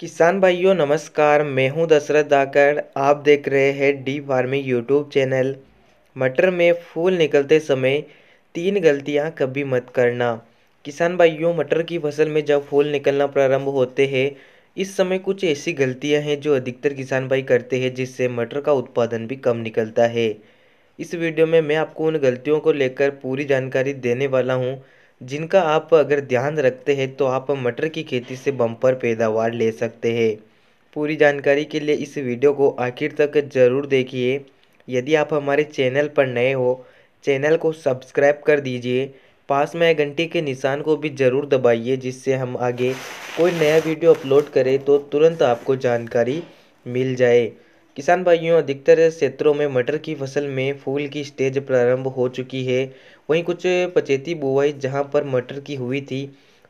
किसान भाइयों नमस्कार मैं हूं दशरथ दाकर आप देख रहे हैं डी फार्मिंग यूट्यूब चैनल मटर में फूल निकलते समय तीन गलतियां कभी मत करना किसान भाइयों मटर की फसल में जब फूल निकलना प्रारंभ होते हैं इस समय कुछ ऐसी गलतियां हैं जो अधिकतर किसान भाई करते हैं जिससे मटर का उत्पादन भी कम निकलता है इस वीडियो में मैं आपको उन गलतियों को लेकर पूरी जानकारी देने वाला हूँ जिनका आप अगर ध्यान रखते हैं तो आप मटर की खेती से बम्पर पैदावार ले सकते हैं पूरी जानकारी के लिए इस वीडियो को आखिर तक ज़रूर देखिए यदि आप हमारे चैनल पर नए हो चैनल को सब्सक्राइब कर दीजिए पास में घंटी के निशान को भी ज़रूर दबाइए जिससे हम आगे कोई नया वीडियो अपलोड करें तो तुरंत आपको जानकारी मिल जाए किसान भाइयों अधिकतर क्षेत्रों में मटर की फसल में फूल की स्टेज प्रारंभ हो चुकी है वहीं कुछ पचेती बुआई जहां पर मटर की हुई थी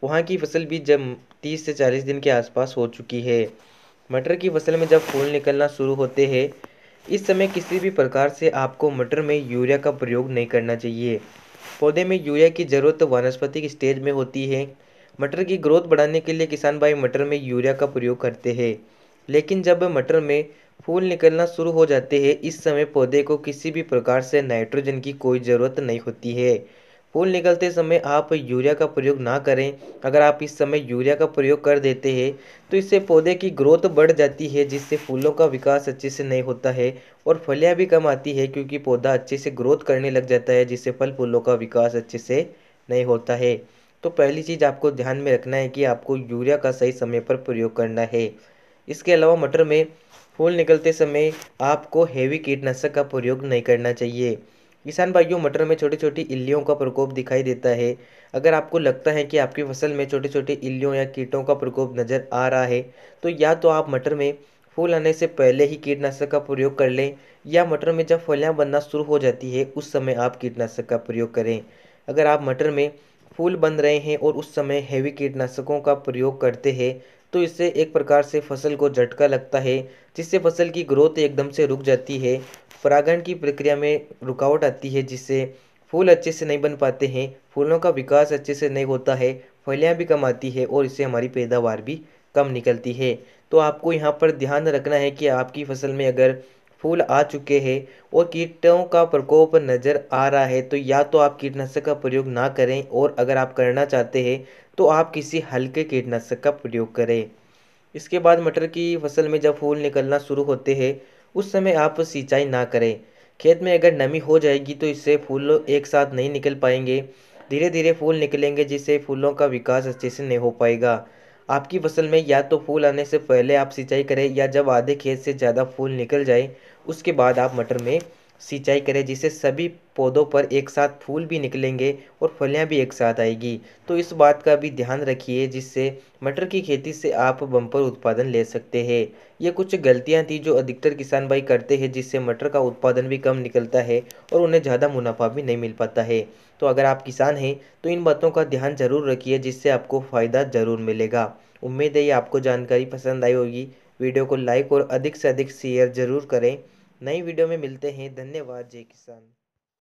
वहां की फसल भी जब तीस से चालीस दिन के आसपास हो चुकी है मटर की फसल में जब फूल निकलना शुरू होते हैं इस समय किसी भी प्रकार से आपको मटर में यूरिया का प्रयोग नहीं करना चाहिए पौधे में यूरिया की ज़रूरत की स्टेज में होती है मटर की ग्रोथ बढ़ाने के लिए किसान भाई मटर में यूरिया का प्रयोग करते हैं लेकिन जब मटर में फूल निकलना शुरू हो जाते हैं इस समय पौधे को किसी भी प्रकार से नाइट्रोजन की कोई ज़रूरत नहीं होती है फूल निकलते समय आप यूरिया का प्रयोग ना करें अगर आप इस समय यूरिया का प्रयोग कर देते हैं तो इससे पौधे की ग्रोथ बढ़ जाती है जिससे फूलों का विकास अच्छे से नहीं होता है और फलियाँ भी कम आती है क्योंकि पौधा अच्छे से ग्रोथ करने लग जाता है जिससे फल फूलों का विकास अच्छे से नहीं होता है तो पहली चीज़ आपको ध्यान में रखना है कि आपको यूरिया का सही समय पर प्रयोग करना है इसके अलावा मटर में फूल निकलते समय आपको हैवी कीटनाशक का प्रयोग नहीं करना चाहिए किसान भाइयों मटर में छोटी छोटी इल्लियों का प्रकोप दिखाई देता है अगर आपको लगता है कि आपकी फसल में छोटे छोटे इल्लियों या कीटों का प्रकोप नज़र आ रहा है तो या तो आप मटर में फूल आने से पहले ही कीटनाशक का प्रयोग कर लें या मटर में जब फलियाँ बनना शुरू हो जाती है उस समय आप कीटनाशक का प्रयोग करें अगर आप मटर में फूल बन रहे हैं और उस समय हैवी कीटनाशकों का प्रयोग करते हैं तो इससे एक प्रकार से फसल को झटका लगता है जिससे फसल की ग्रोथ एकदम से रुक जाती है परागण की प्रक्रिया में रुकावट आती है जिससे फूल अच्छे से नहीं बन पाते हैं फूलों का विकास अच्छे से नहीं होता है फलियाँ भी कम आती है और इससे हमारी पैदावार भी कम निकलती है तो आपको यहाँ पर ध्यान रखना है कि आपकी फसल में अगर फूल आ चुके हैं और कीटों का प्रकोप नज़र आ रहा है तो या तो आप कीटनाशक का प्रयोग ना करें और अगर आप करना चाहते हैं तो आप किसी हल्के कीटनाशक का प्रयोग करें इसके बाद मटर की फसल में जब फूल निकलना शुरू होते हैं उस समय आप सिंचाई ना करें खेत में अगर नमी हो जाएगी तो इससे फूल एक साथ नहीं निकल पाएंगे धीरे धीरे फूल निकलेंगे जिससे फूलों का विकास अच्छे से नहीं हो पाएगा आपकी फसल में या तो फूल आने से पहले आप सिंचाई करें या जब आधे खेत से ज़्यादा फूल निकल जाए उसके बाद आप मटर में सिंचाई करें जिससे सभी पौधों पर एक साथ फूल भी निकलेंगे और फलियां भी एक साथ आएगी तो इस बात का भी ध्यान रखिए जिससे मटर की खेती से आप बम्पर उत्पादन ले सकते हैं ये कुछ गलतियां थी जो अधिकतर किसान भाई करते हैं जिससे मटर का उत्पादन भी कम निकलता है और उन्हें ज़्यादा मुनाफा भी नहीं मिल पाता है तो अगर आप किसान हैं तो इन बातों का ध्यान ज़रूर रखिए जिससे आपको फ़ायदा ज़रूर मिलेगा उम्मीद है ये आपको जानकारी पसंद आई होगी वीडियो को लाइक और अधिक से अधिक शेयर ज़रूर करें नई वीडियो में मिलते हैं धन्यवाद जय किसान